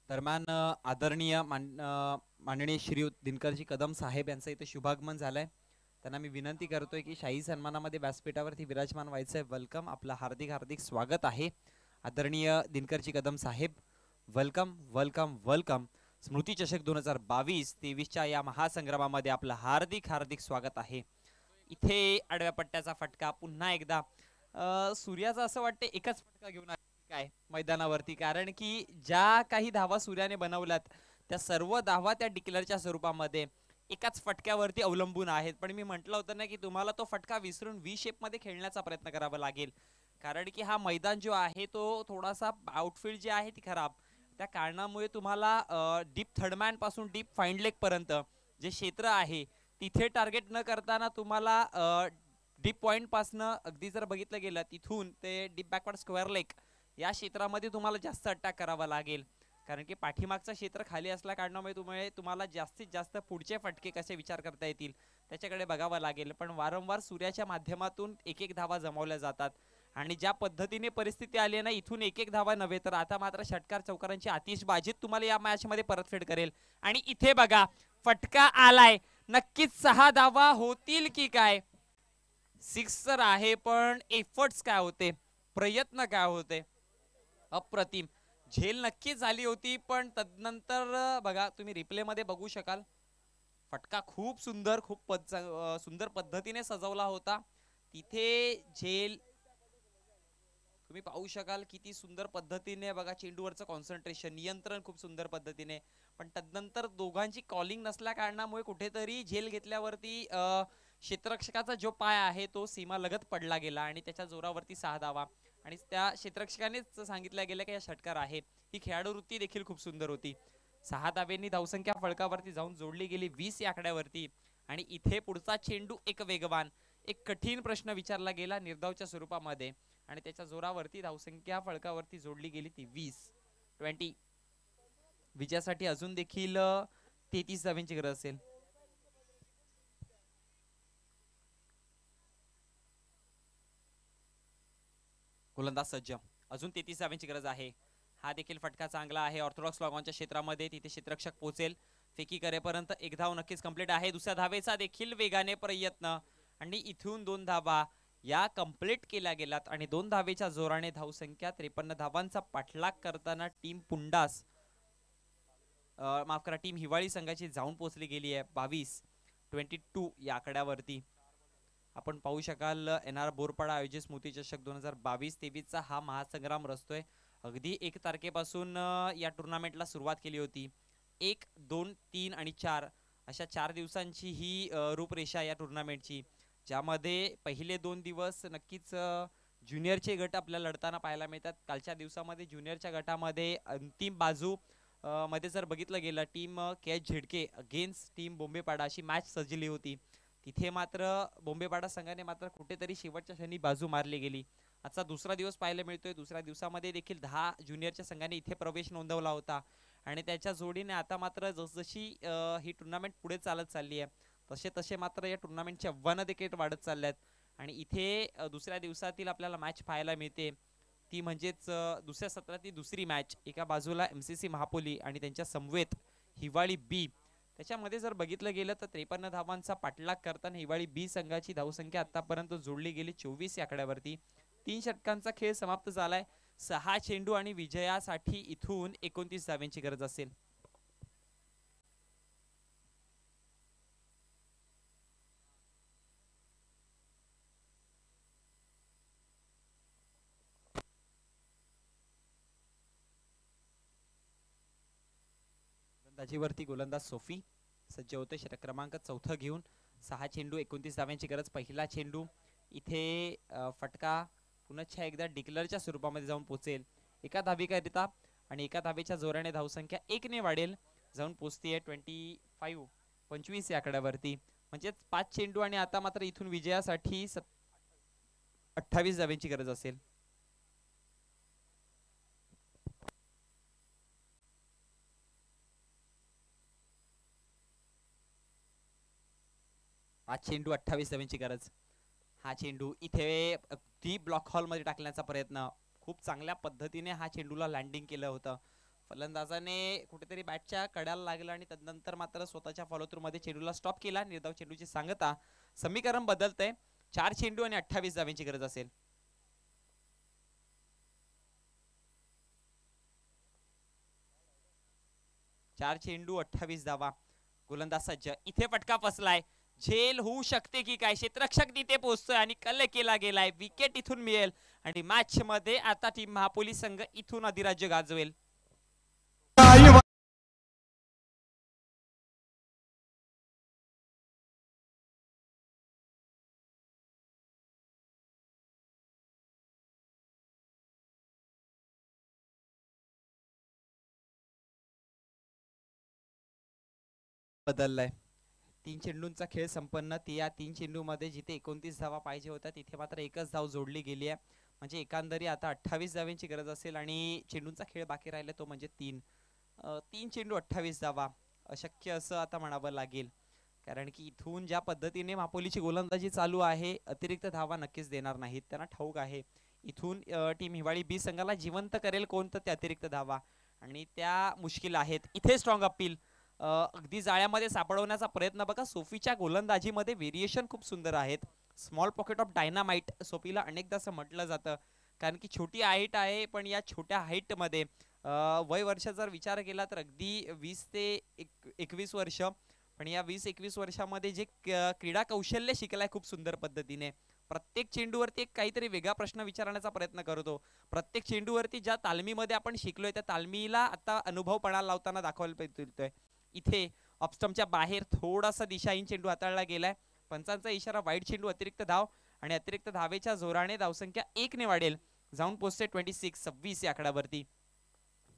दरम्यान आदरणीय माननीय श्री दिनकरजी कदम साहेब यांचं इथे शुभागमन झालंय त्यांना मी विनंती करतोय की शाही सन्मानामध्ये व्यासपीठावरती विराजमान व्हायचं वेलकम आपलं हार्दिक हार्दिक स्वागत आहे आदरणीय दिनकरजी कदम साहेब वेलकम वेलकम वेलकम स्मृती चषक दोन हजार बावीस तेवीसच्या या महासंग्रामामध्ये आपलं हार्दिक हार्दिक स्वागत आहे इथे आडव्या पट्ट्याचा फटका पुन्हा एकदा सूर्याचा असं वाटतं एकच फटका घेऊन काय मैदानावरती कारण की ज्या काही धावा सूर्याने बनवल्यात त्या सर्व धावा त्या डिक्लेअरच्या स्वरूपामध्ये एकाच फटक्यावरती अवलंबून आहेत पण मी म्हटलं होतं ना की तुम्हाला तो फटका विसरून शेप मध्ये खेळण्याचा प्रयत्न करावा लागेल कारण की हा मैदान जो आहे तो थोडासा आउटफील्ड जे आहे ती खराब त्या कारणामुळे तुम्हाला डीप थर्डमॅन पासून डीप फाईंड लेग पर्यंत जे क्षेत्र आहे तिथे टार्गेट न करताना तुम्हाला डीप पॉइंट पासनं अगदी जर बघितलं गेलं तिथून ते डीप बॅकवर्ड स्क्वेअर लेक या क्षेत्रामध्ये तुम्हाला जास्त अटॅक करावा लागेल कारण की पाठीमागचं क्षेत्र खाली असल्या कारणामुळे तुम्हाला तुम्हाला जास्तीत जास्त पुढचे फटके कसे विचार करता येतील त्याच्याकडे बघावं लागेल पण वारंवार सूर्याच्या माध्यमातून एक एक धावा जमवल्या जातात आणि ज्या पद्धतीने परिस्थिती आली ना इथून एक एक धावा नव्हे तर आता मात्र षटकार चौकारांची आतिषबाजीत तुम्हाला या मॅचमध्ये परतफेड करेल आणि इथे बघा फटका आलाय नक्कीच सहा धावा होतील की काय सिक्स तर आहे पण एफर्ट्स काय होते प्रयत्न काय होते अप्रतिम झेल नक्की झाली होती पण तदनंतर बघा तुम्ही मध्ये बघू शकाल फटका खूप सुंदर खूप पद सुंदर पद्धतीने सजवला होता तिथे झेल तुम्ही पाहू शकाल किती सुंदर पद्धतीने बघा चेंडूवरचं कॉन्सन्ट्रेशन नियंत्रण खूप सुंदर पद्धतीने पण तदनंतर दोघांची कॉलिंग नसल्या कारणामुळे कुठेतरी झेल घेतल्यावरती क्षेत्ररक्षकाचा जो पाय आहे तो सीमा लगत पडला गेला आणि त्याच्या जोरावरती सहा धावा आणि त्या क्षेत्रक्षकानेच सांगितलं गेलं की या षटकार आहे ही खेळाडू वृत्ती देखील खूप सुंदर होती सहा धाब्यांनी धावसंख्या फळकावरती जाऊन जोडली गेली वीस या आकड्यावरती आणि इथे पुढचा चेंडू एक वेगवान एक कठीण प्रश्न विचारला गेला निर्धावच्या स्वरूपामध्ये आणि त्याच्या जोरावरती धावसंख्या फळकावरती जोडली गेली ती वीस ट्वेंटी विजयासाठी अजून देखील तेहतीस धाव्यांची गरज असेल गोलंदाज सज्ज अजून तेहतीस धावांची गरज आहे हा देखील फटका चांगला आहे ऑर्थोडॉक्स लॉगॉनच्या क्षेत्रामध्ये तिथे क्षेत्ररक्षक पोहोचेल फेकी करेपर्यंत एक धाव नक्कीच कम्प्लीट आहे दुसऱ्या धावेचा देखील वेगाने प्रयत्न आणि इथून दोन धावा या कम्प्लीट केल्या गेल्यात आणि दोन धावेच्या जोराने धावसंख्या त्रेपन्न धावांचा पाठलाग करताना टीम पुंडास माफ करा टीम हिवाळी संघाची जाऊन पोहोचली गेली आहे बावीस ट्वेंटी टू या आकड्यावरती आपण पाहू शकाल एन आर बोरपाडा आयोजित स्मृती चषक दोन हजार बावीस तेवीसचा हा महासंग्राम रस्तोय अगदी एक तारखेपासून या टुर्नामेंटला सुरुवात केली होती एक दोन तीन आणि चार अशा चार दिवसांची ही रूपरेषा या टुर्नामेंटची ज्यामध्ये पहिले दोन दिवस नक्कीच ज्युनियरचे गट आपल्याला लढताना पाहायला मिळतात कालच्या दिवसामध्ये ज्युनियरच्या गटामध्ये अंतिम बाजू मध्ये जर बघितलं गेलं team K H Zidke against team Bombepada अशी मॅच सजली होती इथे मात्र बॉम्बेपाडा संघाने मात्र कुठेतरी शेवटच्या क्षणी बाजू मारली गेली आजचा दुसरा दिवस पाहायला मिळतोय दुसऱ्या दिवसामध्ये देखील दहा ज्युनियरच्या संघाने इथे प्रवेश नोंदवला होता आणि त्याच्या जोडीने आता मात्र जसजशी ही टुर्नामेंट पुढे चालत चालली आहे तसे तसे मात्र या टुर्नामेंटचे आव्हानं देखील वाढत चालल्यात आणि इथे दुसऱ्या दिवसातील आपल्याला मॅच पाहायला मिळते ती म्हणजेच दुसऱ्या सत्रातील दुसरी मॅच एका बाजूला एम सी सी महापोली आणि त्यांच्या समवेत हिवाळी बी त्याच्यामध्ये जर बघितलं गेलं तर त्रेपन्न धावांचा पाठलाग करताना हिवाळी बी संघाची धावसंख्या आतापर्यंत जोडली गेली चोवीस आकड्यावरती तीन षटकांचा खेळ समाप्त झालाय सहा चेंडू आणि विजयासाठी इथून एकोणतीस धाव्यांची गरज असेल ताजीवरती गोलंदाज सोफी सज्ज होते षटक क्रमांक चौथं घेऊन सहा चेंडू एकोणतीस धाव्यांची गरज पहिला चेंडू इथे फटका पुनच्छा एकदा डिक्लरच्या स्वरूपामध्ये जाऊन पोचेल एका धावीकरिता आणि एका धावेच्या जोराने धावसंख्या एकने वाढेल जाऊन आहे ट्वेंटी फाईव्ह पंचवीस या आकड्यावरती म्हणजेच पाच चेंडू आणि आता मात्र इथून विजयासाठी अठ्ठावीस धाव्यांची गरज असेल चेंडू अठ्ठावीस धावांची गरज हा चेंडू इथे ती ब्लॉक मध्ये टाकण्याचा प्रयत्न खूप चांगल्या पद्धतीने हा चेंडूला लँडिंग केलं होतं फलंदाजाने कुठेतरी बॅटच्या कड्याला लागलं आणि तदनंतर मात्र स्वतःच्या फॉलो मध्ये चेंडूला स्टॉप केला निर्धाव चेंडूची सांगता समीकरण बदलतंय चार चेंडू आणि अठ्ठावीस धावांची गरज असेल चार चेंडू अठ्ठावीस धावा गोलंदाज सज्ज इथे फटका फसलाय झेल होऊ शकते की काय क्षेत्रक्षक तिथे पोहोचतोय आणि कल केला गेलाय विकेट इथून मिळेल आणि मॅच
मध्ये आता टीम महापोलीस संघ इथून अधिराज्य गाजवेल बदललाय तीन चेंडूंचा खेळ संपन्न ती या
तीन मध्ये जिथे एकोणतीस धावा पाहिजे होता तिथे मात्र एकच धाव जोडली गेली आहे म्हणजे एकंदरी आता अठ्ठावीस धाव्यांची गरज असेल आणि चेंडूंचा खेळ बाकी राहिला तो म्हणजे तीन तीन चेंडू अठ्ठावीस धावा अशक्य असं आता म्हणावं लागेल कारण की इथून ज्या पद्धतीने मापोलीची गोलंदाजी चालू आहे अतिरिक्त धावा नक्कीच देणार नाहीत त्यांना ठाऊक आहे इथून टीम हिवाळी बी संघाला जिवंत करेल कोणतं त्या अतिरिक्त धावा आणि त्या मुश्किल आहेत इथे स्ट्रॉंग अपील अगदी जाळ्यामध्ये सापडवण्याचा प्रयत्न बघा सोफीच्या गोलंदाजीमध्ये वेरिएशन खूप सुंदर आहेत स्मॉल पॉकेट ऑफ डायनामाइट सोफीला अनेकदा असं म्हटलं जातं कारण की छोटी हाईट आहे पण या छोट्या हाईटमध्ये वय वर्ष जर विचार केला तर अगदी वीस ते एक एकवीस वर्ष पण या वीस एकवीस वर्षामध्ये जे क्रीडा कौशल्य शिकलाय खूप सुंदर पद्धतीने प्रत्येक चेंडूवरती एक काहीतरी वेगळा प्रश्न विचारण्याचा प्रयत्न करतो प्रत्येक चेंडूवरती ज्या तालमीमध्ये आपण शिकलोय त्या तालमीला आता अनुभवपणा लावताना दाखवायला इथे स्टंपच्या बाहेर थोडासा दिशाहीन चेंडू हाताळला गेलाय पंचांचा इशारा वाईट चेंडू अतिरिक्त धाव आणि अतिरिक्त धावेच्या जोराने धावसंख्या ने वाढेल जाऊन पोचते ट्वेंटी सिक्स सव्वीस या आकड्यावरती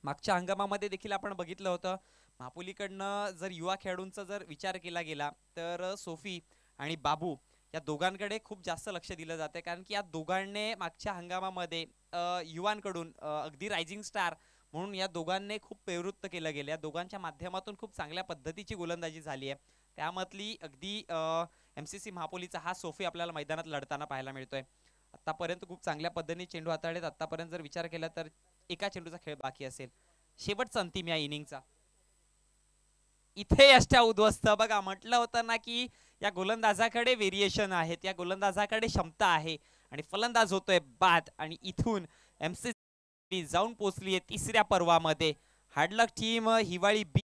मागच्या हंगामामध्ये देखील आपण बघितलं होतं महापुलीकडनं जर युवा खेळाडूंचा जर विचार केला गेला तर सोफी आणि बाबू या दोघांकडे खूप जास्त लक्ष दिलं जाते कारण की या दोघांनी मागच्या हंगामामध्ये युवांकडून अगदी रायझिंग स्टार म्हणून या दोघांनी खूप प्रवृत्त केलं गेलं या दोघांच्या माध्यमातून खूप चांगल्या पद्धतीची गोलंदाजी झाली आहे त्यामधली अगदी एम सी सी महापोलीचा हा सोफी आपल्याला मैदानात लढताना पाहायला मिळतोय आतापर्यंत खूप चांगल्या पद्धतीने चेंडू हाताळलेत आतापर्यंत जर विचार केला तर एका चेंडूचा खेळ बाकी असेल शेवटचा अंतिम या इनिंगचा इथे यष्ट्या उद्ध्वस्त बघा म्हटलं होतं ना की या गोलंदाजाकडे व्हेरिएशन आहेत या गोलंदाजाकडे क्षमता आहे आणि फलंदाज होतोय बाद आणि इथून एम जाऊन पोचली आहे तिसऱ्या पर्वामध्ये हाडलक टीम हिवाळी बी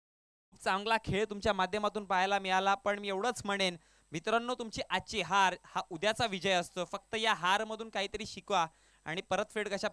चांगला खेळ तुमच्या माध्यमातून पाहायला मिळाला पण मी एवढंच म्हणेन मित्रांनो तुमची
आजची हार हा उद्याचा विजय असतो फक्त या हारमधून काहीतरी शिकवा आणि परतफेड कशा